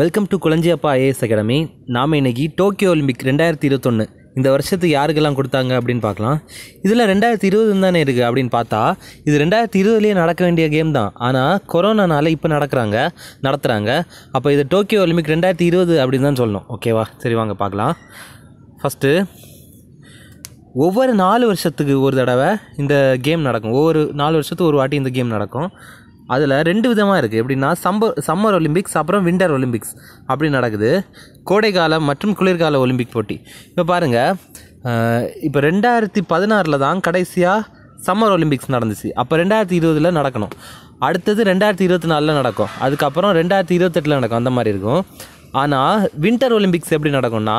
welcome to Appa IAS academy நாம் இன்றைக்கி Tokyo Olympic ரெண்டாயிரத்தி இருபத்தொன்று இந்த வருஷத்துக்கு யாருக்கெல்லாம் கொடுத்தாங்க அப்படின்னு பார்க்கலாம் இதில் ரெண்டாயிரத்தி இருபது தானே இருக்குது அப்படின்னு பார்த்தா இது ரெண்டாயிரத்தி இருபதுலேயே நடக்க வேண்டிய கேம் தான் ஆனால் கொரோனானால இப்போ நடக்கிறாங்க நடத்துகிறாங்க அப்போ இது டோக்கியோ ஒலிம்பிக் ரெண்டாயிரத்தி இருபது அப்படின்னு தான் சொல்லணும் ஓகேவா சரி வாங்க பார்க்கலாம் ஃபஸ்ட்டு ஒவ்வொரு நாலு வருஷத்துக்கு ஒரு தடவை இந்த கேம் நடக்கும் ஒவ்வொரு நாலு வருஷத்துக்கு ஒரு வாட்டி இந்த கேம் நடக்கும் அதில் ரெண்டு விதமாக இருக்குது எப்படின்னா சம்பர் சம்மர் ஒலிம்பிக்ஸ் அப்புறம் விண்டர் ஒலிம்பிக்ஸ் அப்படி நடக்குது கோடைக்கால மற்றும் குளிர்கால ஒலிம்பிக் போட்டி இப்போ பாருங்கள் இப்போ ரெண்டாயிரத்தி பதினாறில் தான் கடைசியாக சம்மர் ஒலிம்பிக்ஸ் நடந்துச்சு அப்போ ரெண்டாயிரத்தி இருபதில் நடக்கணும் அடுத்தது ரெண்டாயிரத்தி இருபத்தி நாலில் நடக்கும் அதுக்கப்புறம் ரெண்டாயிரத்தி இருபத்தெட்டில் நடக்கும் அந்த மாதிரி இருக்கும் ஆனால் வின்டர் ஒலிம்பிக்ஸ் எப்படி நடக்கும்னா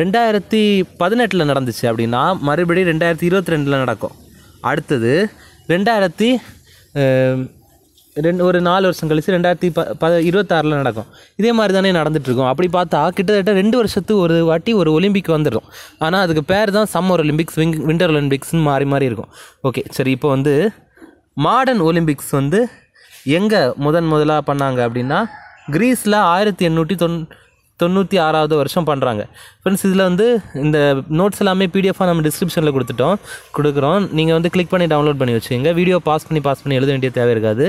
ரெண்டாயிரத்தி பதினெட்டில் நடந்துச்சு அப்படின்னா மறுபடியும் ரெண்டாயிரத்தி இருபத்தி ரெண்டில் நடக்கும் அடுத்தது ரெண்டாயிரத்தி ரெண்டு ஒரு நாலு வருஷம் கழித்து ரெண்டாயிரத்தி ப ப இருபத்தாறில் நடக்கும் இதே மாதிரி தானே நடந்துகிட்ருக்கோம் அப்படி பார்த்தா கிட்டத்தட்ட ரெண்டு வருஷத்துக்கு ஒரு வாட்டி ஒரு ஒலிம்பிக் வந்துடும் ஆனால் அதுக்கு பேர் தான் சம்மர் ஒலிம்பிக்ஸ் விங் விண்டர் ஒலிம்பிக்ஸ்னு மாறி மாறி இருக்கும் ஓகே சரி இப்போ வந்து மாடர்ன் ஒலிம்பிக்ஸ் வந்து எங்கே முதன் முதலாக பண்ணாங்க அப்படின்னா க்ரீஸில் ஆயிரத்தி எண்ணூற்றி தொன் தொண்ணூற்றி ஆறாவது வருஷம் பண்ணுறாங்க ஃப்ரெண்ட்ஸ் இதில் வந்து இந்த நோட்ஸ் எல்லாமே பிடிஎஃபாக நம்ம டிஸ்கிரிப்ஷனில் கொடுத்துட்டோம் கொடுக்குறோம் நீங்கள் வந்து கிளிக் பண்ணி டவுன்லோட் பண்ணி வச்சுக்கோங்க வீடியோ பாஸ் பண்ணி பாஸ் பண்ணி எழுத வேண்டிய தேவை இருக்காது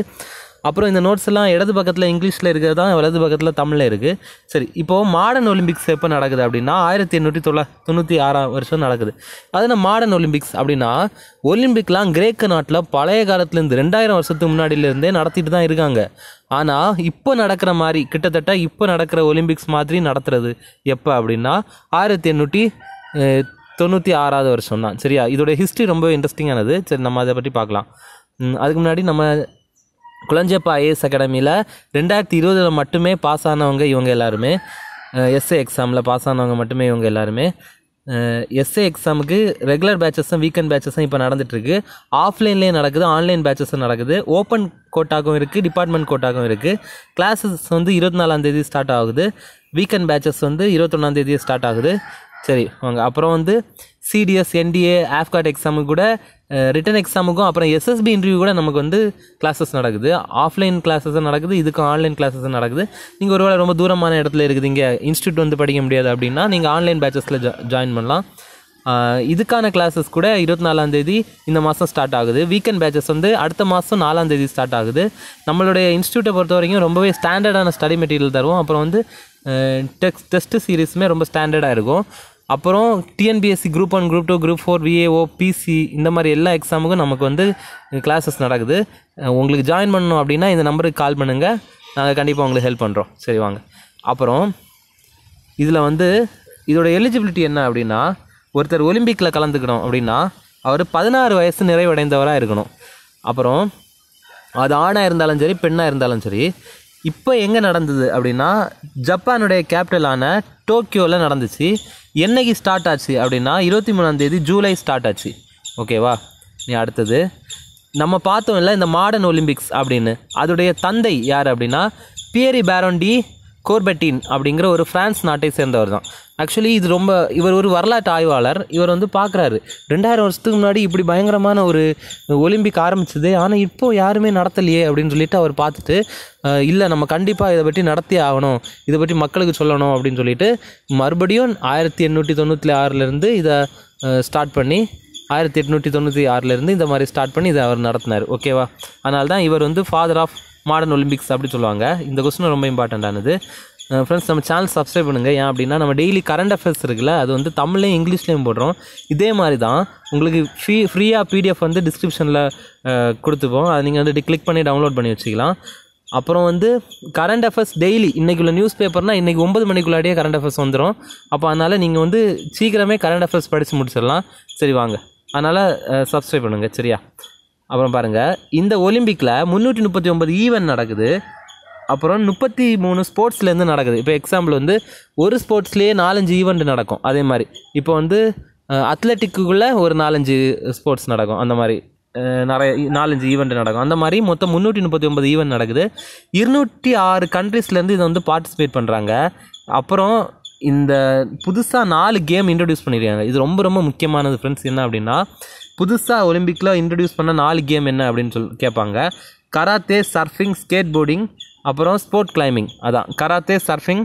அப்புறம் இந்த நோட்ஸ் எல்லாம் இடது பக்கத்தில் இங்கிலீஷில் இருக்கிறது தான் வலது பக்கத்தில் தமிழில் இருக்குது சரி இப்போது மாடர்ன் ஒலிம்பிக்ஸ் எப்போ நடக்குது அப்படின்னா ஆயிரத்தி எண்ணூற்றி தொள்ளா தொண்ணூற்றி ஆறாம் வருஷம் நடக்குது நம்ம மாடர்ன் ஒலிம்பிக்ஸ் அப்படின்னா ஒலிம்பிக்லாம் கிரேக்க நாட்டில் பழைய காலத்துலேருந்து ரெண்டாயிரம் வருஷத்துக்கு முன்னாடியிலேருந்தே நடத்திட்டு தான் இருக்காங்க ஆனால் இப்போ நடக்கிற மாதிரி கிட்டத்தட்ட இப்போ நடக்கிற ஒலிம்பிக்ஸ் மாதிரி நடத்துறது எப்போ அப்படின்னா ஆயிரத்தி எண்ணூற்றி தொண்ணூற்றி ஆறாவது வருஷம் தான் சரியா இதோடய ஹிஸ்ட்ரி ரொம்ப இன்ட்ரெஸ்டிங்கானது சரி நம்ம அதை பற்றி பார்க்கலாம் அதுக்கு முன்னாடி நம்ம குளஞ்சப்பா ஐஏஎஸ் அகாடமியில் ரெண்டாயிரத்தி இருபதில் மட்டுமே பாஸ் ஆனவங்க இவங்க எல்லாருமே எஸ்ஏ எக்ஸாமில் பாஸ் ஆனவங்க மட்டுமே இவங்க எல்லாருமே எஸ்ஏ எக்ஸாமுக்கு ரெகுலர் பேச்சஸும் வீக்கெண்ட் பேச்சஸும் இப்போ நடந்துகிட்ருக்கு ஆஃப்லைன்லேயே நடக்குது ஆன்லைன் பேச்சஸும் நடக்குது ஓப்பன் கோட்டாகவும் இருக்குது டிபார்ட்மெண்ட் கோட்டாகவும் இருக்குது கிளாஸஸ் வந்து இருபத்தி நாலாந்தேதி ஸ்டார்ட் ஆகுது வீக்கெண்ட் பேச்சஸ் வந்து இருபத்தொன்னாந்தேதியே ஸ்டார்ட் ஆகுது சரி வாங்க அப்புறம் வந்து சிடிஎஸ் என்டிஏ ஆஃப்கார்ட் எக்ஸாமுக்கு கூட ரிட்டன் எக்ஸாமுக்கும் அப்புறம் எஸ்எஸ்பி இன்டர்வியூ கூட நமக்கு வந்து கிளாஸஸ் நடக்குது ஆஃப்லைன் கிளாஸஸும் நடக்குது இதுக்கு ஆன்லைன் கிளாஸஸும் நடக்குது நீங்கள் ஒருவேளை ரொம்ப தூரமான இடத்துல இருக்குது இங்கே இன்ஸ்டியூட் வந்து படிக்க முடியாது அப்படின்னா நீங்கள் ஆன்லைன் பேச்சஸில் ஜாயின் பண்ணலாம் இதுக்கான கிளாஸஸ் கூட இருபத்தி நாலாந்தேதி இந்த மாதம் ஸ்டார்ட் ஆகுது வீக்கெண்ட் பேச்சஸ் வந்து அடுத்த மாதம் நாலாந்தேதி ஸ்டார்ட் ஆகுது நம்மளுடைய இன்ஸ்டியூட்டை பொறுத்த வரைக்கும் ரொம்பவே ஸ்டாண்டர்டான ஸ்டடி மெட்டீரியல் தருவோம் அப்புறம் வந்து டெக்ஸ் டெஸ்ட்டு சீரீஸுமே ரொம்ப ஸ்டாண்டர்டாக இருக்கும் அப்புறம் TNPSC group one group two group four VAO PC இந்த மாதிரி எல்லா எக்ஸாமுக்கும் நமக்கு வந்து கிளாஸஸ் நடக்குது உங்களுக்கு ஜாயின் பண்ணணும் அப்படின்னா இந்த நம்பருக்கு கால் பண்ணுங்கள் நாங்கள் கண்டிப்பாக உங்களுக்கு ஹெல்ப் பண்ணுறோம் சரி வாங்க அப்புறம் இதில் வந்து இதோட எலிஜிபிலிட்டி என்ன அப்படின்னா ஒருத்தர் ஒலிம்பிக்கில் கலந்துக்கணும் அப்படின்னா அவர் பதினாறு வயசு நிறைவடைந்தவராக இருக்கணும் அப்புறம் அது ஆணாக இருந்தாலும் சரி பெண்ணாக இருந்தாலும் சரி இப்போ எங்கே நடந்தது அப்படின்னா ஜப்பானுடைய கேபிட்டலான டோக்கியோவில் நடந்துச்சு என்றைக்கு ஸ்டார்ட் ஆச்சு அப்படின்னா இருபத்தி மூணாந்தேதி ஜூலை ஸ்டார்ட் ஆச்சு ஓகேவா நீ அடுத்தது நம்ம பார்த்தோம்ல இந்த மாடர்ன் ஒலிம்பிக்ஸ் அப்படின்னு அதோடைய தந்தை யார் அப்படின்னா பியரி பேரோன் டி கோர்பெட்டின் அப்படிங்கிற ஒரு ஃப்ரான்ஸ் நாட்டை சேர்ந்தவர் தான் ஆக்சுவலி இது ரொம்ப இவர் ஒரு வரலாற்று ஆய்வாளர் இவர் வந்து பார்க்குறாரு ரெண்டாயிரம் வருஷத்துக்கு முன்னாடி இப்படி பயங்கரமான ஒரு ஒலிம்பிக் ஆரம்பிச்சது ஆனால் இப்போது யாருமே நடத்தலையே அப்படின்னு சொல்லிட்டு அவர் பார்த்துட்டு இல்லை நம்ம கண்டிப்பாக இதை பற்றி நடத்தி ஆகணும் இதை பற்றி மக்களுக்கு சொல்லணும் அப்படின்னு சொல்லிட்டு மறுபடியும் ஆயிரத்தி எண்ணூற்றி தொண்ணூற்றி ஆறுலேருந்து இதை ஸ்டார்ட் பண்ணி ஆயிரத்தி எட்நூற்றி தொண்ணூற்றி ஆறுலேருந்து இந்த மாதிரி ஸ்டார்ட் பண்ணி இதை அவர் நடத்தினார் ஓகேவா அதனால தான் இவர் வந்து ஃபாதர் ஆஃப் மாடர்ன் ஒலிம்பிக்ஸ் அப்படின்னு சொல்லுவாங்க இந்த கொஸ்டின் ரொம்ப இம்பார்ட்டண்டானது ஃப்ரெண்ட்ஸ் நம்ம சேனல் சப்ஸ்கிரைப் பண்ணுங்கள் ஏன் அப்படின்னா நம்ம டெய்லி கரண்ட் அஃபேர்ஸ் இருக்குல்ல அது வந்து தமிழ்லையும் இங்கிலீஷ்லேயும் போடுறோம் இதே மாதிரி தான் உங்களுக்கு ஃப்ரீ ஃப்ரீயாக பிடிஎஃப் வந்து டிஸ்கிரிப்ஷனில் கொடுத்துப்போம் அதை நீங்கள் வந்து கிளிக் பண்ணி டவுன்லோட் பண்ணி வச்சுக்கலாம் அப்புறம் வந்து கரண்ட் அஃபேர்ஸ் டெய்லி இன்றைக்குள்ள நியூஸ் பேப்பர்னால் இன்றைக்கி ஒம்பது மணிக்குள்ளாடியே கரண்ட் அஃபேர்ஸ் வந்துடும் அப்போ அதனால் நீங்கள் வந்து சீக்கிரமே கரண்ட் அஃபேர்ஸ் படித்து முடிச்சிடலாம் சரி வாங்க அதனால் சப்ஸ்கிரைப் பண்ணுங்கள் சரியா அப்புறம் பாருங்கள் இந்த ஒலிம்பிக்கில் முந்நூற்றி முப்பத்தி ஒம்பது ஈவெண்ட் நடக்குது அப்புறம் முப்பத்தி மூணு ஸ்போர்ட்ஸ்லேருந்து நடக்குது இப்போ எக்ஸாம்பிள் வந்து ஒரு ஸ்போர்ட்ஸ்லேயே நாலஞ்சு ஈவெண்ட் நடக்கும் அதே மாதிரி இப்போ வந்து அத்லெட்டிக்குள்ளே ஒரு நாலஞ்சு ஸ்போர்ட்ஸ் நடக்கும் அந்த மாதிரி நிறைய நாலஞ்சு ஈவெண்ட் நடக்கும் அந்த மாதிரி மொத்தம் முந்நூற்றி முப்பத்தி ஒம்பது ஈவெண்ட் நடக்குது இருநூற்றி ஆறு கண்ட்ரீஸ்லேருந்து இதை வந்து பார்ட்டிசிபேட் பண்ணுறாங்க அப்புறம் இந்த புதுசாக நாலு கேம் இன்ட்ரடியூஸ் பண்ணியிருக்காங்க இது ரொம்ப ரொம்ப முக்கியமானது ஃப்ரெண்ட்ஸ் என்ன அப்படின்னா புதுசாக ஒலிம்பிக்கில் இன்ட்ரடியூஸ் பண்ண நாலு கேம் என்ன அப்படின்னு சொல்லி கேட்பாங்க karate surfing skateboarding sport ஸ்போர்ட் கிளைம்பிங் அதான் karate surfing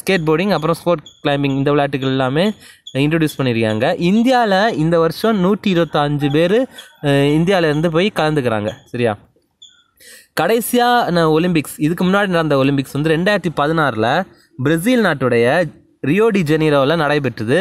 skateboarding sport ஸ்போர்ட் கிளைம்பிங் இந்த விளையாட்டுகள் எல்லாமே இன்ட்ரடியூஸ் பண்ணியிருக்காங்க இந்தியாவில் இந்த வருஷம் நூற்றி இருபத்தஞ்சு பேர் இந்தியாவிலேருந்து போய் கலந்துக்கிறாங்க சரியா நான் ஒலிம்பிக்ஸ் இதுக்கு முன்னாடி நடந்த ஒலிம்பிக்ஸ் வந்து ரெண்டாயிரத்தி பதினாறில் பிரேசில் நாட்டுடைய ரியோடி ஜெனீரோவில் நடைபெற்றது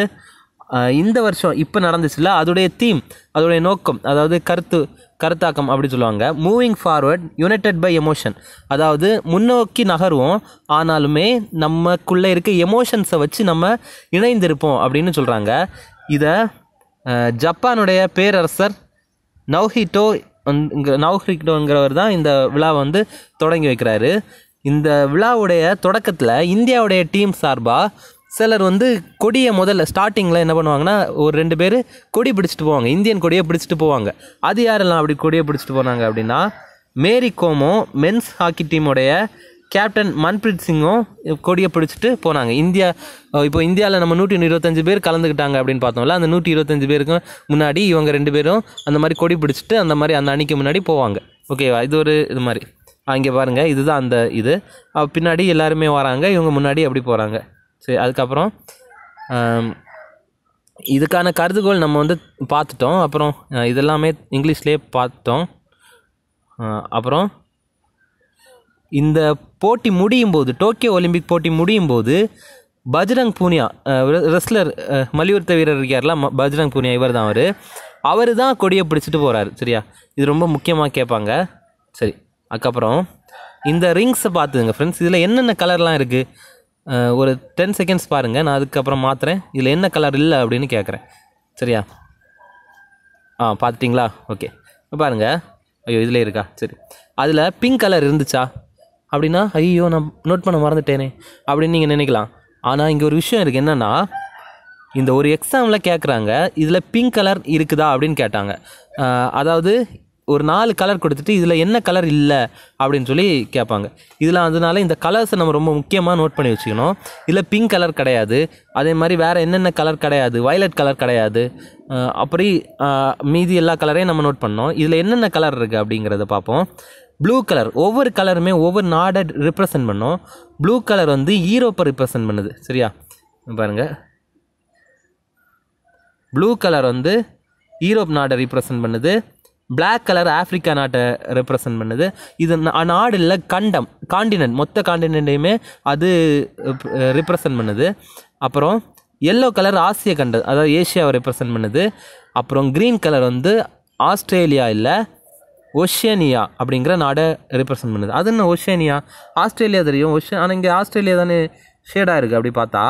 இந்த வருஷம் இப்போ நடந்துச்சுல அதோடைய தீம் அதோடைய நோக்கம் அதாவது கருத்து கருத்தாக்கம் அப்படின்னு சொல்லுவாங்க moving forward united by emotion அதாவது முன்னோக்கி நகருவோம் ஆனாலுமே நம்மக்குள்ளே இருக்க எமோஷன்ஸை வச்சு நம்ம இணைந்திருப்போம் அப்படின்னு சொல்கிறாங்க இதை ஜப்பானுடைய பேரரசர் நவ்ஹிட்டோ நவ்ஹிட்டோங்கிறவர் தான் இந்த விழாவை வந்து தொடங்கி வைக்கிறாரு இந்த விழாவுடைய தொடக்கத்தில் இந்தியாவுடைய டீம் சார்பாக சிலர் வந்து கொடியை முதல்ல ஸ்டார்டிங்கில் என்ன பண்ணுவாங்கன்னா ஒரு ரெண்டு பேர் கொடி பிடிச்சிட்டு போவாங்க இந்தியன் கொடியை பிடிச்சிட்டு போவாங்க அது யாரெல்லாம் அப்படி கொடியை பிடிச்சிட்டு போனாங்க அப்படின்னா மேரி கோமோ மென்ஸ் ஹாக்கி டீமுடைய கேப்டன் மன்பிரீத் சிங்கும் கொடியை பிடிச்சிட்டு போனாங்க இந்தியா இப்போ இந்தியாவில் நம்ம நூற்றி இருபத்தஞ்சு பேர் கலந்துக்கிட்டாங்க அப்படின்னு பார்த்தோம்ல அந்த நூற்றி இருபத்தஞ்சு பேருக்கும் முன்னாடி இவங்க ரெண்டு பேரும் அந்த மாதிரி கொடி பிடிச்சிட்டு அந்த மாதிரி அந்த அணிக்கு முன்னாடி போவாங்க ஓகேவா இது ஒரு இது மாதிரி அங்கே பாருங்கள் இதுதான் அந்த இது பின்னாடி எல்லாருமே வராங்க இவங்க முன்னாடி அப்படி போகிறாங்க சரி அதுக்கப்புறம் இதுக்கான கருதுகோள் நம்ம வந்து பார்த்துட்டோம் அப்புறம் இதெல்லாமே இங்கிலீஷ்லேயே பார்த்தோம் அப்புறம் இந்த போட்டி முடியும் போது டோக்கியோ ஒலிம்பிக் போட்டி முடியும் போது பஜ்ரங் பூனியா ரெஸ்லர் மல்யுத்த வீரர் இருக்கார்ல பஜ்ரங் பூனியா இவர் தான் அவர் அவர் தான் கொடியை பிடிச்சிட்டு போகிறாரு சரியா இது ரொம்ப முக்கியமாக கேட்பாங்க சரி அதுக்கப்புறம் இந்த ரிங்ஸை பார்த்துங்க ஃப்ரெண்ட்ஸ் இதில் என்னென்ன கலர்லாம் இருக்குது ஒரு டென் செகண்ட்ஸ் பாருங்கள் நான் அதுக்கப்புறம் மாற்றுறேன் இதில் என்ன கலர் இல்லை அப்படின்னு கேட்குறேன் சரியா ஆ பார்த்துட்டிங்களா ஓகே பாருங்கள் ஐயோ இதில் இருக்கா சரி அதில் பிங்க் கலர் இருந்துச்சா அப்படின்னா ஐயோ நான் நோட் பண்ண மறந்துட்டேனே அப்படின்னு நீங்கள் நினைக்கலாம் ஆனால் இங்கே ஒரு விஷயம் இருக்குது என்னென்னா இந்த ஒரு எக்ஸாமில் கேட்குறாங்க இதில் பிங்க் கலர் இருக்குதா அப்படின்னு கேட்டாங்க அதாவது ஒரு நாலு கலர் கொடுத்துட்டு இதில் என்ன கலர் இல்லை அப்படின்னு சொல்லி கேட்பாங்க இதில் அதனால இந்த கலர்ஸை நம்ம ரொம்ப முக்கியமாக நோட் பண்ணி வச்சுக்கணும் இதில் பிங்க் கலர் கிடையாது அதே மாதிரி வேறு என்னென்ன கலர் கிடையாது வயலட் கலர் கிடையாது அப்படி மீதி எல்லா கலரையும் நம்ம நோட் பண்ணோம் இதில் என்னென்ன கலர் இருக்குது அப்படிங்கிறத பார்ப்போம் ப்ளூ கலர் ஒவ்வொரு கலருமே ஒவ்வொரு நாடை ரிப்ரசன்ட் பண்ணோம் ப்ளூ கலர் வந்து ஈரோப்பை ரிப்ரசன்ட் பண்ணுது சரியா பாருங்கள் ப்ளூ கலர் வந்து ஈரோப் நாடை ரீப்ரசன்ட் பண்ணுது பிளாக் கலர் ஆஃப்ரிக்கா நாட்டை ரெப்ரசன்ட் பண்ணுது இது நாடு இல்லை கண்டம் காண்டினென்ட் மொத்த காண்டினென்ட்டையுமே அது ரிப்ரசன்ட் பண்ணுது அப்புறம் எல்லோ கலர் ஆசிய கண்டம் அதாவது ஏஷியாவை ரெப்ரசன்ட் பண்ணுது அப்புறம் க்ரீன் கலர் வந்து ஆஸ்திரேலியா இல்லை ஒஷேனியா அப்படிங்கிற நாடை ரிப்ரசன்ட் பண்ணுது அது என்ன ஒஷேனியா ஆஸ்திரேலியா தெரியும் ஒஷே ஆனால் இங்கே ஆஸ்திரேலியா தானே ஷேடாக இருக்குது அப்படி பார்த்தா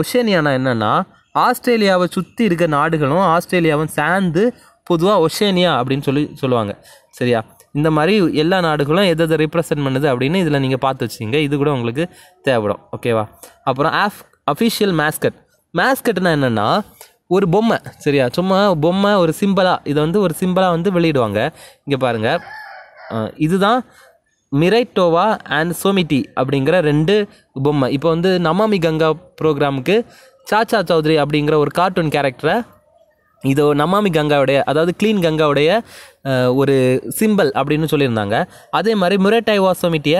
ஒஷேனியானா என்னென்னா ஆஸ்திரேலியாவை சுற்றி இருக்க நாடுகளும் ஆஸ்திரேலியாவும் சேர்ந்து பொதுவாக ஒஷேனியா அப்படின்னு சொல்லி சொல்லுவாங்க சரியா இந்த மாதிரி எல்லா நாடுகளும் எதை எதை ரிப்ரசன்ட் பண்ணுது அப்படின்னு இதில் நீங்கள் பார்த்து வச்சுங்க இது கூட உங்களுக்கு தேவைப்படும் ஓகேவா அப்புறம் ஆஃப் அஃபிஷியல் மேஸ்கட் மேஸ்கட்னா என்னென்னா ஒரு பொம்மை சரியா சும்மா பொம்மை ஒரு சிம்பிளாக இதை வந்து ஒரு சிம்பிளாக வந்து வெளியிடுவாங்க இங்கே பாருங்கள் இதுதான் மிரைட்டோவா அண்ட் சோமிட்டி அப்படிங்கிற ரெண்டு பொம்மை இப்போ வந்து நமாமி கங்கா ப்ரோக்ராமுக்கு சாச்சா சௌத்ரி அப்படிங்கிற ஒரு கார்ட்டூன் கேரக்டரை இதோ நமாமி கங்காவுடைய அதாவது க்ளீன் கங்காவுடைய ஒரு சிம்பிள் அப்படின்னு சொல்லியிருந்தாங்க அதே மாதிரி முரேட்டாய் வாசமிட்டிய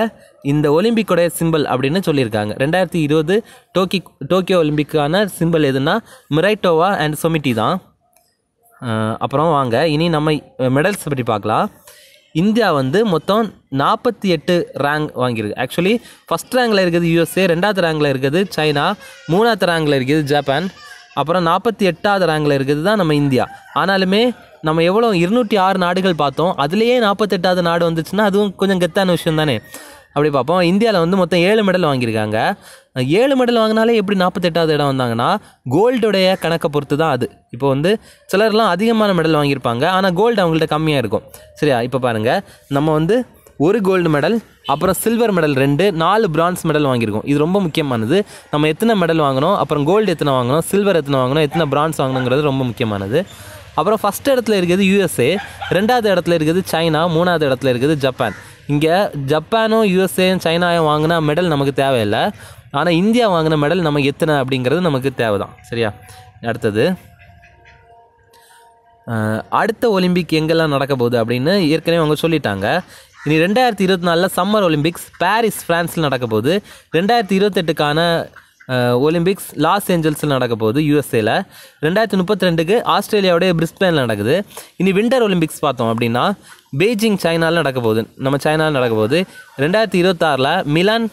இந்த ஒலிம்பிக்குடைய சிம்பிள் அப்படின்னு சொல்லியிருக்காங்க ரெண்டாயிரத்தி இருபது டோக்கி டோக்கியோ ஒலிம்பிக்கான சிம்பிள் எதுனா மிரைட்டோவா அண்ட் சொமிட்டி தான் அப்புறம் வாங்க இனி நம்ம மெடல்ஸ் பற்றி பார்க்கலாம் இந்தியா வந்து மொத்தம் நாற்பத்தி எட்டு ரேங்க் வாங்கியிருக்கு ஆக்சுவலி ஃபஸ்ட் ரேங்கில் இருக்குது யூஎஸ்ஏ ரெண்டாவது ரேங்கில் இருக்குது சைனா மூணாவது ரேங்கில் இருக்குது ஜப்பான் அப்புறம் நாற்பத்தி எட்டாவது ரேங்கில் இருக்கிறது தான் நம்ம இந்தியா ஆனாலுமே நம்ம எவ்வளோ இருநூற்றி ஆறு நாடுகள் பார்த்தோம் அதுலேயே நாற்பத்தெட்டாவது நாடு வந்துச்சுன்னா அதுவும் கொஞ்சம் கெத்தான விஷயம் தானே அப்படி பார்ப்போம் இந்தியாவில் வந்து மொத்தம் ஏழு மெடல் வாங்கியிருக்காங்க ஏழு மெடல் வாங்கினாலே எப்படி நாற்பத்தெட்டாவது இடம் வந்தாங்கன்னா கோல்டுடைய கணக்கை பொறுத்து தான் அது இப்போ வந்து சிலர்லாம் அதிகமான மெடல் வாங்கியிருப்பாங்க ஆனால் கோல்டு அவங்கள்ட்ட கம்மியாக இருக்கும் சரியா இப்போ பாருங்கள் நம்ம வந்து ஒரு கோல்டு மெடல் அப்புறம் சில்வர் மெடல் ரெண்டு நாலு பிரான்ஸ் மெடல் வாங்கியிருக்கோம் இது ரொம்ப முக்கியமானது நம்ம எத்தனை மெடல் வாங்கினோம் அப்புறம் கோல்டு எத்தனை வாங்கினோம் சில்வர் எத்தனை வாங்கினோம் எத்தனை பிரான்ஸ் வாங்கினோங்கிறது ரொம்ப முக்கியமானது அப்புறம் ஃபஸ்ட் இடத்துல இருக்குது யூஎஸ்ஏ ரெண்டாவது இடத்துல இருக்குது சைனா மூணாவது இடத்துல இருக்குது ஜப்பான் இங்கே ஜப்பானும் யூஎஸ்ஏயும் சைனாவும் வாங்கினா மெடல் நமக்கு தேவையில்லை ஆனால் இந்தியா வாங்கின மெடல் நமக்கு எத்தனை அப்படிங்கிறது நமக்கு தேவை தான் சரியா அடுத்தது அடுத்த ஒலிம்பிக் எங்கெல்லாம் நடக்க போகுது அப்படின்னு ஏற்கனவே அவங்க சொல்லிட்டாங்க இனி ரெண்டாயிரத்தி இருபத்தி நாலில் சம்மர் ஒலிம்பிக்ஸ் பாரிஸ் ஃப்ரான்ஸில் நடக்க போகுது ரெண்டாயிரத்தி இருபத்தெட்டுக்கான ஒலிம்பிக்ஸ் லாஸ் ஏஞ்சல்ஸில் நடக்க போகுது யூஎஸ்ஏல ரெண்டாயிரத்தி முப்பத்தி ரெண்டுக்கு ஆஸ்திரேலியாவுடைய பிரிஸ்பேனில் நடக்குது இனி விண்டர் ஒலிம்பிக்ஸ் பார்த்தோம் அப்படின்னா பெய்ஜிங் சைனாவில் நடக்க போகுது நம்ம சைனாவில் நடக்க போகுது ரெண்டாயிரத்தி இருபத்தாறில் மிலான்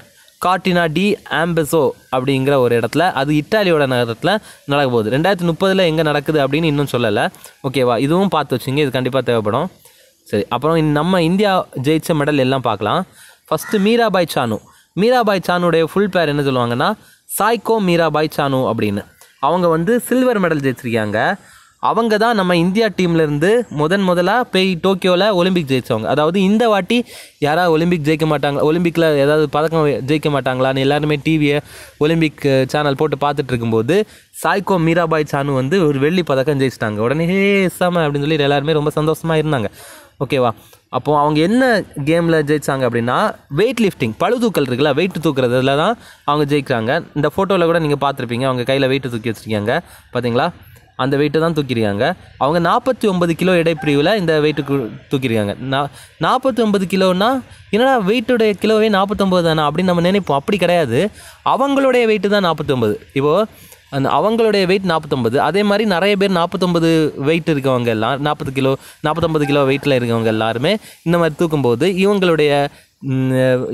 காட்டினா டி ஆம்பெசோ அப்படிங்கிற ஒரு இடத்துல அது இட்டாலியோட நகரத்தில் நடக்க போகுது ரெண்டாயிரத்தி முப்பதில் எங்கே நடக்குது அப்படின்னு இன்னும் சொல்லலை ஓகேவா இதுவும் பார்த்து வச்சுங்க இது கண்டிப்பாக தேவைப்படும் சரி அப்புறம் நம்ம இந்தியா ஜெயித்த மெடல் எல்லாம் பார்க்கலாம் ஃபஸ்ட்டு மீராபாய் சானு மீராபாய் சானுடைய ஃபுல் பேர் என்ன சொல்லுவாங்கன்னா சாய்கோ மீராபாய் சானு அப்படின்னு அவங்க வந்து சில்வர் மெடல் ஜெயிச்சிருக்காங்க அவங்க தான் நம்ம இந்தியா டீம்லேருந்து முதன் முதலாக போய் டோக்கியோவில் ஒலிம்பிக் ஜெயித்தவங்க அதாவது இந்த வாட்டி யாராவது ஒலிம்பிக் ஜெயிக்க மாட்டாங்க ஒலிம்பிக்கில் ஏதாவது பதக்கம் ஜெயிக்க மாட்டாங்களான்னு எல்லாருமே டிவியை ஒலிம்பிக் சேனல் போட்டு பார்த்துட்டு இருக்கும்போது சாய்கோ மீராபாய் சானு வந்து ஒரு வெள்ளி பதக்கம் ஜெயிச்சிட்டாங்க உடனே ஹே அப்படின்னு சொல்லி எல்லாருமே ரொம்ப சந்தோஷமாக இருந்தாங்க ஓகேவா அப்போது அவங்க என்ன கேமில் ஜெயிச்சாங்க அப்படின்னா வெயிட் லிஃப்டிங் பழு தூக்கல் இருக்குல்ல வெயிட் தூக்குறதுல தான் அவங்க ஜெயிக்கிறாங்க இந்த ஃபோட்டோவில் கூட நீங்கள் பார்த்துருப்பீங்க அவங்க கையில் வெயிட்டு தூக்கி வச்சுருக்காங்க பார்த்தீங்களா அந்த வெயிட்டை தான் தூக்கிருக்காங்க அவங்க நாற்பத்தி ஒன்பது கிலோ இடைப்பிரிவில் இந்த வெயிட்டு தூக்கிருக்காங்க நான் நாற்பத்தி ஒன்பது கிலோன்னா என்னடா வெயிட்டுடைய கிலோவே நாற்பத்தொம்பது தானே அப்படின்னு நம்ம நினைப்போம் அப்படி கிடையாது அவங்களுடைய வெயிட்டு தான் நாற்பத்தொம்பது இப்போது அந்த அவங்களுடைய வெயிட் நாற்பத்தொம்பது அதே மாதிரி நிறைய பேர் நாற்பத்தொம்பது வெயிட் இருக்கவங்க எல்லாம் நாற்பது கிலோ நாற்பத்தொம்பது கிலோ வெயிட்டில் இருக்கவங்க எல்லாருமே இந்த மாதிரி தூக்கும்போது இவங்களுடைய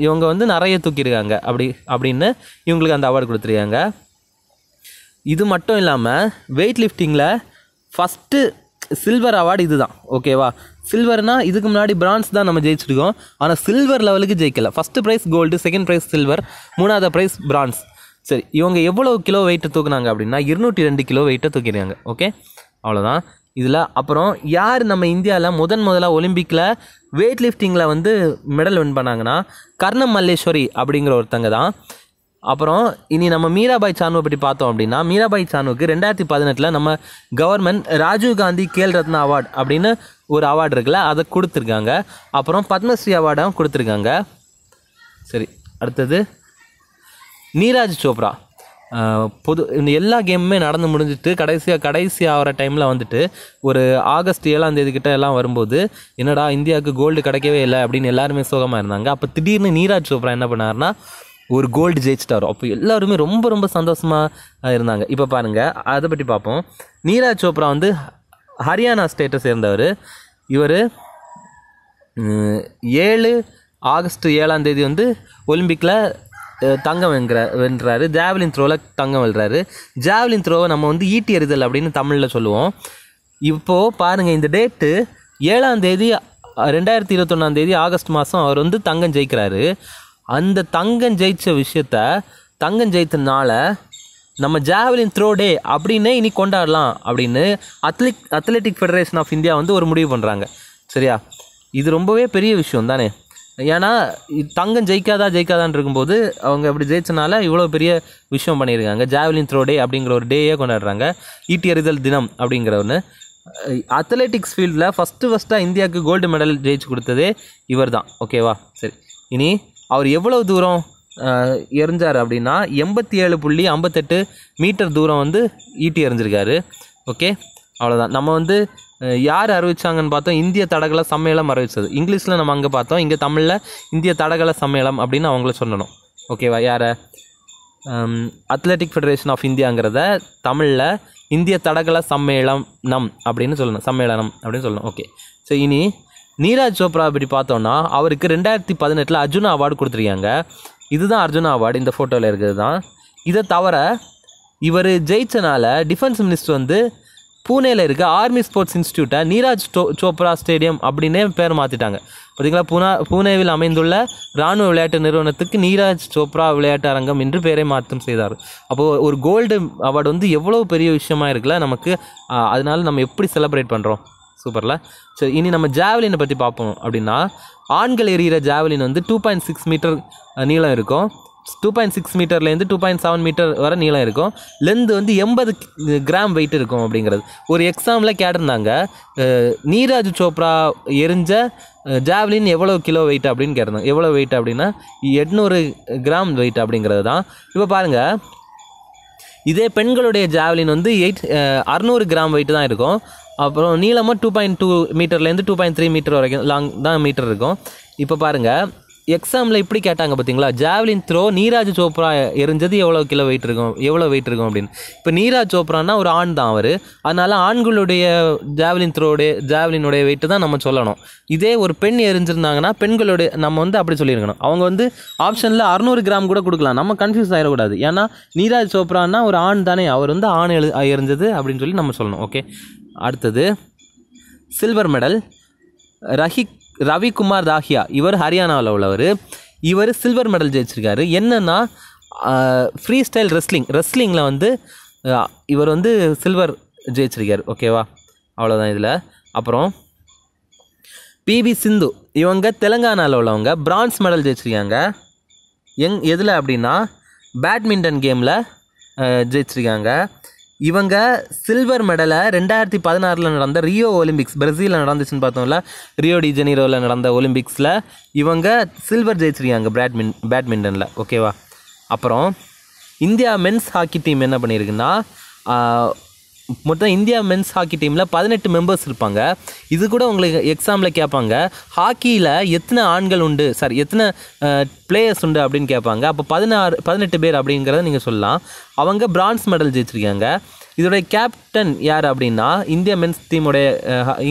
இவங்க வந்து நிறைய தூக்கியிருக்காங்க அப்படி அப்படின்னு இவங்களுக்கு அந்த அவார்டு கொடுத்துருக்காங்க இது மட்டும் இல்லாமல் வெயிட் லிஃப்டிங்கில் ஃபஸ்ட்டு சில்வர் அவார்டு இது தான் ஓகேவா சில்வர்னால் இதுக்கு முன்னாடி பிரான்ஸ் தான் நம்ம ஜெயிச்சிருக்கோம் ஆனால் சில்வர் லெவலுக்கு ஜெயிக்கலை first prize gold second prize silver மூணாவது ப்ரைஸ் பிரான்ஸ் சரி இவங்க எவ்வளோ கிலோ வெயிட்டை தூக்குனாங்க அப்படின்னா இருநூற்றி ரெண்டு கிலோ வெயிட்டை தூக்கிடுறாங்க ஓகே அவ்வளோதான் இதில் அப்புறம் யார் நம்ம இந்தியாவில் முதன் முதலாக ஒலிம்பிக்கில் வெயிட் லிஃப்டிங்கில் வந்து மெடல் வின் பண்ணாங்கன்னா கர்ணம் மல்லேஸ்வரி அப்படிங்கிற ஒருத்தங்க தான் அப்புறம் இனி நம்ம மீராபாய் சானுவை பற்றி பார்த்தோம் அப்படின்னா மீராபாய் சானுவுக்கு ரெண்டாயிரத்தி பதினெட்டில் நம்ம கவர்மெண்ட் ராஜீவ் காந்தி கேல் ரத்னா அவார்டு அப்படின்னு ஒரு அவார்டு இருக்குல்ல அதை கொடுத்துருக்காங்க அப்புறம் பத்மஸ்ரீ அவார்டும் கொடுத்துருக்காங்க சரி அடுத்தது நீராஜ் சோப்ரா பொது இந்த எல்லா கேமுமே நடந்து முடிஞ்சிட்டு கடைசியாக கடைசி ஆகிற டைமில் வந்துட்டு ஒரு ஆகஸ்ட் ஏழாம் தேதி கிட்ட எல்லாம் வரும்போது என்னடா இந்தியாவுக்கு கோல்டு கிடைக்கவே இல்லை அப்படின்னு எல்லாருமே சோகமாக இருந்தாங்க அப்போ திடீர்னு நீராஜ் சோப்ரா என்ன பண்ணார்னா ஒரு கோல்டு ஜெயிச்சிட்டாரோ அப்போ எல்லாருமே ரொம்ப ரொம்ப சந்தோஷமாக இருந்தாங்க இப்போ பாருங்கள் அதை பற்றி பார்ப்போம் நீராஜ் சோப்ரா வந்து ஹரியானா ஸ்டேட்டை சேர்ந்தவர் இவர் ஏழு ஆகஸ்ட் ஏழாம் தேதி வந்து ஒலிம்பிக்கில் தங்கம் வென்ற வென்றாரு ஜாவலின் த்ரோவில் தங்கம் வெல்றாரு ஜாவலின் த்ரோவை நம்ம வந்து ஈட்டி எறிதல் அப்படின்னு தமிழில் சொல்லுவோம் இப்போது பாருங்கள் இந்த டேட்டு ஏழாம் தேதி ரெண்டாயிரத்தி இருபத்தொன்னாம் தேதி ஆகஸ்ட் மாதம் அவர் வந்து தங்கம் ஜெயிக்கிறாரு அந்த தங்கம் ஜெயித்த விஷயத்த தங்கம் ஜெயித்தனால நம்ம ஜாவலின் த்ரோ டே அப்படின்னு இனி கொண்டாடலாம் அப்படின்னு athletic athletic federation of India வந்து ஒரு முடிவு பண்ணுறாங்க சரியா இது ரொம்பவே பெரிய விஷயம் தானே ஏன்னா தங்கம் ஜெயிக்காதா ஜெயிக்காதான் இருக்கும்போது அவங்க அப்படி ஜெயிச்சனால இவ்வளோ பெரிய விஷயம் பண்ணியிருக்காங்க ஜாவலின் த்ரோ டே அப்படிங்கிற ஒரு டேயே கொண்டாடுறாங்க ஈட்டி e எறிதல் தினம் அப்படிங்கிற ஒன்று அத்லெட்டிக்ஸ் ஃபீல்டில் ஃபஸ்ட்டு ஃபஸ்ட்டாக இந்தியாவுக்கு கோல்டு மெடல் ஜெயிச்சு கொடுத்ததே இவர் தான் ஓகேவா சரி இனி அவர் எவ்வளோ தூரம் எரிஞ்சார் அப்படின்னா எண்பத்தி ஏழு புள்ளி ஐம்பத்தெட்டு மீட்டர் தூரம் வந்து ஈட்டி e எறிஞ்சிருக்காரு ஓகே அவ்வளோதான் நம்ம வந்து யார் அறிவிச்சாங்கன்னு பார்த்தோம் இந்திய தடகள சம்மேளம் அறிவிச்சது இங்கிலீஷில் நம்ம அங்கே பார்த்தோம் இங்கே தமிழில் இந்திய தடகள சம்மேளம் அப்படின்னு அவங்கள சொல்லணும் ஓகேவா யாரை அத்லெட்டிக் ஃபெடரேஷன் ஆஃப் இந்தியாங்கிறத தமிழில் இந்திய தடகள சம்மேளம் நம் அப்படின்னு சொல்லணும் சம்மேளனம் அப்படின்னு சொல்லணும் ஓகே ஸோ இனி நீராஜ் சோப்ரா இப்படி பார்த்தோன்னா அவருக்கு ரெண்டாயிரத்தி பதினெட்டில் அர்ஜுனா அவார்டு கொடுத்துருக்காங்க இதுதான் அர்ஜுனா அவார்டு இந்த ஃபோட்டோவில் இருக்கிறது தான் இதை தவிர இவர் ஜெயிச்சனால டிஃபென்ஸ் மினிஸ்டர் வந்து பூனேல இருக்க ஆர்மி ஸ்போர்ட்ஸ் இன்ஸ்டியூட்டை நீராஜ் சோப்ரா ஸ்டேடியம் அப்படின்னே பேர் மாற்றிட்டாங்க பார்த்தீங்களா புனா பூனேவில் அமைந்துள்ள இராணுவ விளையாட்டு நிறுவனத்துக்கு நீராஜ் சோப்ரா விளையாட்டு அரங்கம் என்று பெயரை மாற்றம் செய்தார் அப்போது ஒரு கோல்டு அவார்டு வந்து எவ்வளோ பெரிய விஷயமா இருக்குல்ல நமக்கு அதனால நம்ம எப்படி செலிப்ரேட் பண்ணுறோம் சூப்பரில் சரி இனி நம்ம ஜாவலினை பற்றி பார்ப்போம் அப்படின்னா ஆண்கள் எறிகிற ஜாவலின் வந்து டூ பாயிண்ட் சிக்ஸ் மீட்டர் நீளம் இருக்கும் டூ பாயிண்ட் சிக்ஸ் மீட்டர்லேருந்து டூ பாயிண்ட் செவன் மீட்டர் வர நீளம் இருக்கும் லென்த் வந்து எண்பது கிராம் வெயிட் இருக்கும் அப்படிங்கிறது ஒரு எக்ஸாமில் கேட்டிருந்தாங்க நீராஜ் சோப்ரா எரிஞ்ச ஜாவ்லின் எவ்வளோ கிலோ வெயிட் அப்படின்னு கேட்டிருந்தாங்க எவ்வளோ வெயிட் அப்படின்னா எட்நூறு கிராம் வெயிட் அப்படிங்கிறது தான் இப்போ பாருங்கள் இதே பெண்களுடைய ஜாவ்லின் வந்து எயிட் அறநூறு கிராம் வெயிட் தான் இருக்கும் அப்புறம் நீளமாக டூ பாயிண்ட் டூ மீட்டர்லேருந்து டூ பாயிண்ட் த்ரீ மீட்டர் வரைக்கும் லாங் தான் மீட்டர் இருக்கும் இப்போ பாருங்கள் எக்ஸாமில் இப்படி கேட்டாங்க பார்த்தீங்களா ஜாவ்லின் த்ரோ நீராஜ் சோப்ரா எரிஞ்சது எவ்வளோ கிலோ வெயிட் இருக்கும் எவ்வளோ வெயிட் இருக்கும் அப்படின்னு இப்போ நீராஜ் சோப்ரான்னா ஒரு ஆண் தான் அவர் அதனால் ஆண்களுடைய ஜாவ்லின் த்ரோடைய ஜாவ்லினுடைய வெயிட்டு தான் நம்ம சொல்லணும் இதே ஒரு பெண் எரிஞ்சிருந்தாங்கன்னா பெண்களுடைய நம்ம வந்து அப்படி சொல்லியிருக்கணும் அவங்க வந்து ஆப்ஷனில் அறுநூறு கிராம் கூட கொடுக்கலாம் நம்ம கன்ஃபியூஸ் ஆகிடக்கூடாது ஏன்னா நீராஜ் சோப்ரான்னா ஒரு ஆண் தானே அவர் வந்து ஆண் எழு எரிஞ்சது அப்படின்னு சொல்லி நம்ம சொல்லணும் ஓகே அடுத்தது சில்வர் மெடல் ரஹிக் ரவிக்குமார் தாஹியா இவர் ஹரியானாவில் உள்ளவர் இவர் சில்வர் மெடல் ஜெயிச்சிருக்காரு என்னென்னா ஃப்ரீ ஸ்டைல் ரெஸ்லிங் ரெஸ்லிங்கில் வந்து இவர் வந்து சில்வர் ஜெயிச்சிருக்கார் ஓகேவா அவ்வளோதான் இதில் அப்புறம் பிவி சிந்து இவங்க தெலங்கானாவில் உள்ளவங்க பிரான்ஸ் மெடல் ஜெயிச்சிருக்காங்க எங் எதில் அப்படின்னா பேட்மிண்டன் கேமில் ஜெயிச்சிருக்காங்க இவங்க சில்வர் மெடலை ரெண்டாயிரத்தி பதினாறில் நடந்த ரியோ ஒலிம்பிக்ஸ் பிரசீலில் நடந்துச்சுன்னு பார்த்தோம்ல ரியோ டி ஜெனீரோவில் நடந்த ஒலிம்பிக்ஸில் இவங்க சில்வர் ஜெயிச்சிருக்காங்க பேட்மின் பேட்மிண்டனில் ஓகேவா அப்புறம் இந்தியா மென்ஸ் ஹாக்கி டீம் என்ன பண்ணியிருக்குன்னா மொத்தம் இந்தியா மென்ஸ் ஹாக்கி டீமில் பதினெட்டு மெம்பர்ஸ் இருப்பாங்க இது கூட உங்களுக்கு எக்ஸாமில் கேட்பாங்க ஹாக்கியில் எத்தனை ஆண்கள் உண்டு சார் எத்தனை பிளேயர்ஸ் உண்டு அப்படின்னு கேட்பாங்க அப்போ பதினாறு பதினெட்டு பேர் அப்படிங்கிறத நீங்கள் சொல்லலாம் அவங்க பிரான்ஸ் மெடல் ஜெயிச்சிருக்காங்க இதோடைய கேப்டன் யார் அப்படின்னா இந்திய மென்ஸ் டீமுடைய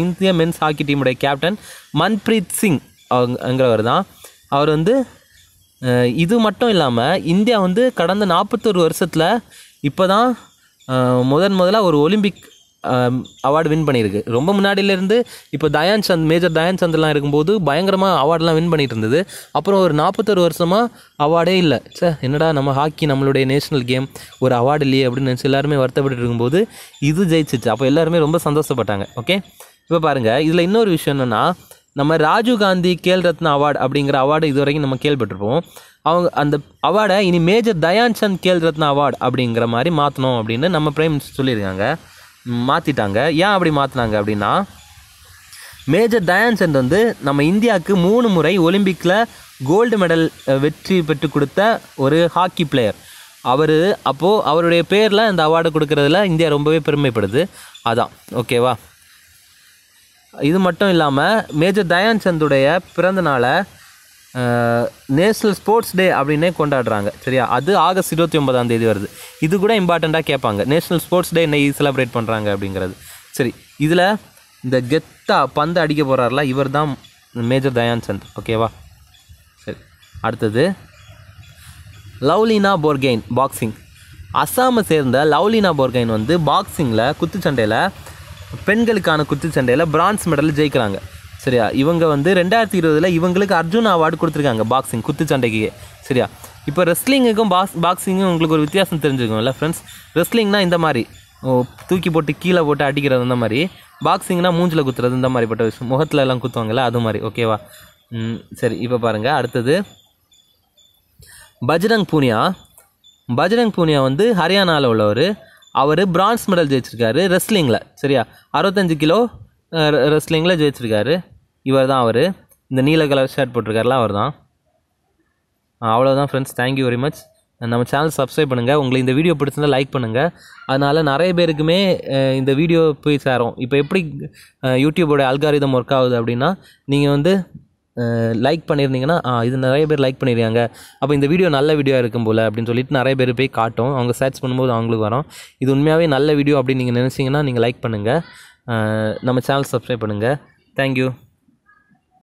இந்திய மென்ஸ் ஹாக்கி டீமுடைய கேப்டன் மன்பிரீத் சிங் அவங்கிறவர் தான் அவர் வந்து இது மட்டும் இல்லாமல் இந்தியா வந்து கடந்த நாற்பத்தொரு வருஷத்தில் இப்போ தான் முதன் முதலாக ஒரு ஒலிம்பிக் அவார்டு வின் பண்ணியிருக்கு ரொம்ப முன்னாடியிலேருந்து இப்போ தயான் சந்த் மேஜர் தயான் சந்த்லாம் இருக்கும்போது பயங்கரமாக அவார்டெலாம் வின் பண்ணிட்டு இருந்தது அப்புறம் ஒரு நாற்பத்தொரு வருஷமாக அவார்டே இல்லை சார் என்னடா நம்ம ஹாக்கி நம்மளுடைய நேஷனல் கேம் ஒரு அவார்டு இல்லையே அப்படின்னு நினச்சி எல்லாருமே வருத்தப்பட்டு இருக்கும்போது இது ஜெயிச்சிச்சு அப்போ எல்லாருமே ரொம்ப சந்தோஷப்பட்டாங்க ஓகே இப்போ பாருங்கள் இதில் இன்னொரு விஷயம் என்னென்னா நம்ம ராஜீவ் காந்தி கேல் ரத்னா அவார்டு அப்படிங்கிற அவார்டு இது வரைக்கும் நம்ம கேள்விப்பட்டிருப்போம் அவங்க அந்த அவார்டை இனி மேஜர் தயான் சந்த் கேல் ரத்னா அவார்டு அப்படிங்கிற மாதிரி மாற்றணும் அப்படின்னு நம்ம பிரைம் மினிஸ்டர் சொல்லியிருக்காங்க மாற்றிட்டாங்க ஏன் அப்படி மாற்றினாங்க அப்படின்னா மேஜர் தயான் சந்த் வந்து நம்ம இந்தியாவுக்கு மூணு முறை ஒலிம்பிக்கில் கோல்டு மெடல் வெற்றி பெற்று கொடுத்த ஒரு ஹாக்கி பிளேயர் அவர் அப்போது அவருடைய பேரில் இந்த அவார்டு கொடுக்கறதுல இந்தியா ரொம்பவே பெருமைப்படுது அதான் ஓகேவா இது மட்டும் இல்லாமல் மேஜர் தயான் சந்தோடைய பிறந்த நாளை நேஷ்னல் ஸ்போர்ட்ஸ் டே அப்படின்னே கொண்டாடுறாங்க சரியா அது ஆகஸ்ட் இருபத்தி ஒன்பதாம் தேதி வருது இது கூட இம்பார்ட்டண்ட்டாக கேட்பாங்க நேஷ்னல் ஸ்போர்ட்ஸ் டே என்ன செலிப்ரேட் பண்ணுறாங்க அப்படிங்கிறது சரி இதில் இந்த கெத்தா பந்து அடிக்க போகிறார்ல இவர் தான் மேஜர் தயான் சந்த் ஓகேவா சரி அடுத்தது லவ்லினா போர்கெயின் பாக்ஸிங் அஸ்ஸாமை சேர்ந்த லவ்லினா போர்கெயின் வந்து பாக்ஸிங்கில் குத்துச்சண்டையில் பெண்களுக்கான குத்துச்சண்டையில் பிரான்ஸ் மெடல் ஜெயிக்கிறாங்க சரியா இவங்க வந்து ரெண்டாயிரத்தி இருபதில் இவங்களுக்கு அர்ஜுன் அவார்டு கொடுத்துருக்காங்க பாக்ஸிங் குத்துச்சண்டைக்கு சரியா இப்போ ரெஸ்லிங்குக்கும் பாக்ஸ் பாக்ஸிங்கும் உங்களுக்கு ஒரு வித்தியாசம் தெரிஞ்சுக்கோங்களா ஃப்ரெண்ட்ஸ் ரெஸ்லிங்னா இந்த மாதிரி தூக்கி போட்டு கீழே போட்டு அடிக்கிறது இந்த மாதிரி பாக்ஸிங்னா மூஞ்சில் குத்துறது இந்த மாதிரிப்பட்ட விஷயம் முகத்தில் எல்லாம் குத்துவாங்கல்ல அது மாதிரி ஓகேவா சரி இப்போ பாருங்கள் அடுத்தது பஜ்ரங் பூனியா பஜ்ரங் பூனியா வந்து ஹரியானாவில் உள்ளவர் அவர் பிரான்ஸ் மெடல் ஜெயிச்சிருக்காரு ரெஸ்லிங்கில் சரியா அறுபத்தஞ்சு கிலோ ரெஸ்லிங்கில் ஜெயிச்சிருக்காரு இவர் தான் அவர் இந்த நீல கலர் ஷர்ட் போட்டிருக்காருல அவர் தான் அவ்வளோதான் ஃப்ரெண்ட்ஸ் தேங்க்யூ வெரி மச் நம்ம சேனல் சப்ஸ்கிரைப் பண்ணுங்கள் உங்களுக்கு இந்த வீடியோ பிடிச்சிருந்தால் லைக் பண்ணுங்கள் அதனால் நிறைய பேருக்குமே இந்த வீடியோ போய் சேரும் இப்போ எப்படி யூடியூபோட அல்காரிதம் ஒர்க் ஆகுது அப்படின்னா நீங்கள் வந்து லைக் பண்ணியிருந்தீங்கன்னா இது நிறைய பேர் லைக் பண்ணிடுறாங்க அப்போ இந்த வீடியோ நல்ல வீடியோ இருக்கும் போல் அப்படின்னு சொல்லிட்டு நிறைய பேர் போய் காட்டும் அவங்க சர்ச் பண்ணும்போது அவங்களுக்கு வரும் இது உண்மையாகவே நல்ல வீடியோ அப்படின்னு நீங்கள் நினச்சிங்கன்னா நீங்கள் லைக் பண்ணுங்கள் நம்ம சேனல் சப்ஸ்கிரைப் பண்ணுங்கள் தேங்க்யூ